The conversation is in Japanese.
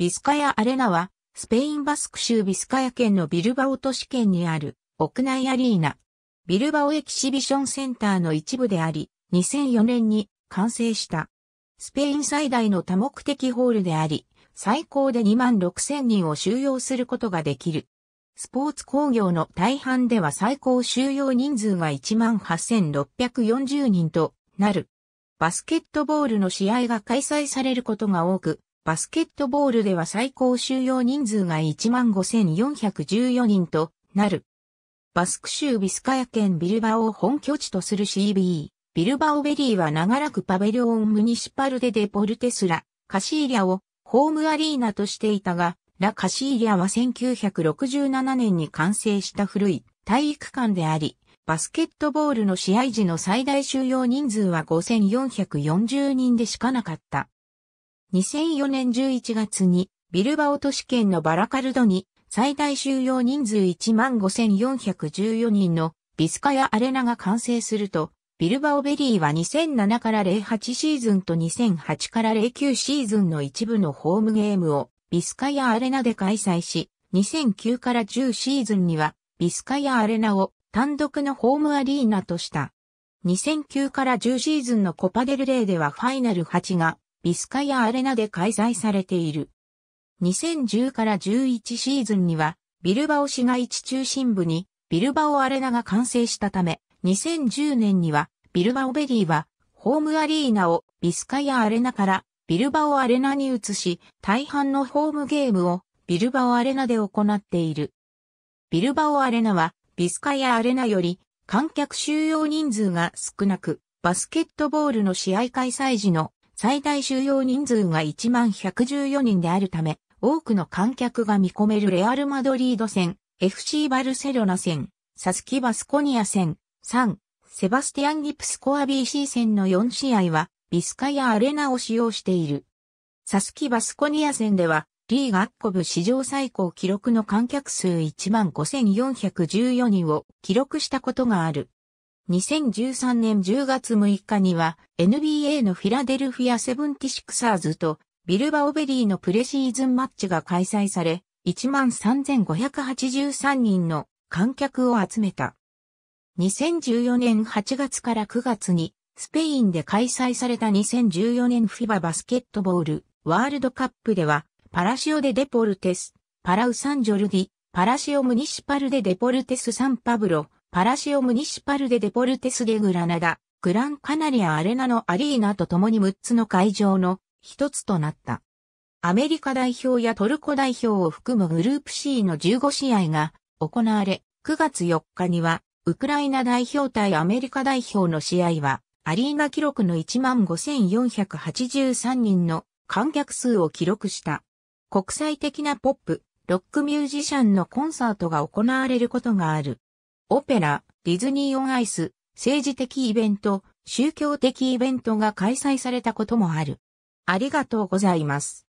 ビスカヤ・アレナは、スペインバスク州ビスカヤ県のビルバオ都市圏にある屋内アリーナ。ビルバオエキシビションセンターの一部であり、2004年に完成した。スペイン最大の多目的ホールであり、最高で2万6千人を収容することができる。スポーツ工業の大半では最高収容人数が1万8640人となる。バスケットボールの試合が開催されることが多く、バスケットボールでは最高収容人数が15,414人となる。バスク州ビスカヤ県ビルバオを本拠地とする CB、ビルバオベリーは長らくパベリオンムニシパルデデポルテスラ、カシーリャをホームアリーナとしていたが、ラ・カシーリャは1967年に完成した古い体育館であり、バスケットボールの試合時の最大収容人数は5440人でしかなかった。2004年11月にビルバオ都市圏のバラカルドに最大収容人数15,414人のビスカヤアレナが完成すると、ビルバオベリーは2007から08シーズンと2008から09シーズンの一部のホームゲームをビスカヤアレナで開催し、2009から10シーズンにはビスカヤアレナを単独のホームアリーナとした。2009から10シーズンのコパデルレーではファイナル8がビスカヤアレナで開催されている。2010から11シーズンには、ビルバオ市街地中心部に、ビルバオアレナが完成したため、2010年には、ビルバオベリーは、ホームアリーナをビスカヤアレナからビルバオアレナに移し、大半のホームゲームをビルバオアレナで行っている。ビルバオアレナは、ビスカヤアレナより、観客収容人数が少なく、バスケットボールの試合開催時の最大収容人数が1万114人であるため、多くの観客が見込めるレアル・マドリード戦、FC バルセロナ戦、サスキ・バスコニア戦、3、セバスティアン・ギプスコア BC 戦の4試合は、ビスカヤ・アレナを使用している。サスキ・バスコニア戦では、リーガッコブ史上最高記録の観客数15,414人を記録したことがある。2013年10月6日には NBA のフィラデルフィアセブンティシクサーズとビルバオベリーのプレシーズンマッチが開催され、13,583人の観客を集めた。2014年8月から9月にスペインで開催された2014年フィババスケットボールワールドカップではパラシオでデポルテス、パラウサンジョルディ、パラシオムニシパルでデポルテスサンパブロ、パラシオ・ムニシパルデ・デポルテス・デ・グラナダ、グランカナリア・アレナのアリーナと共に6つの会場の一つとなった。アメリカ代表やトルコ代表を含むグループ C の15試合が行われ、9月4日には、ウクライナ代表対アメリカ代表の試合は、アリーナ記録の15,483人の観客数を記録した。国際的なポップ、ロックミュージシャンのコンサートが行われることがある。オペラ、ディズニーオンアイス、政治的イベント、宗教的イベントが開催されたこともある。ありがとうございます。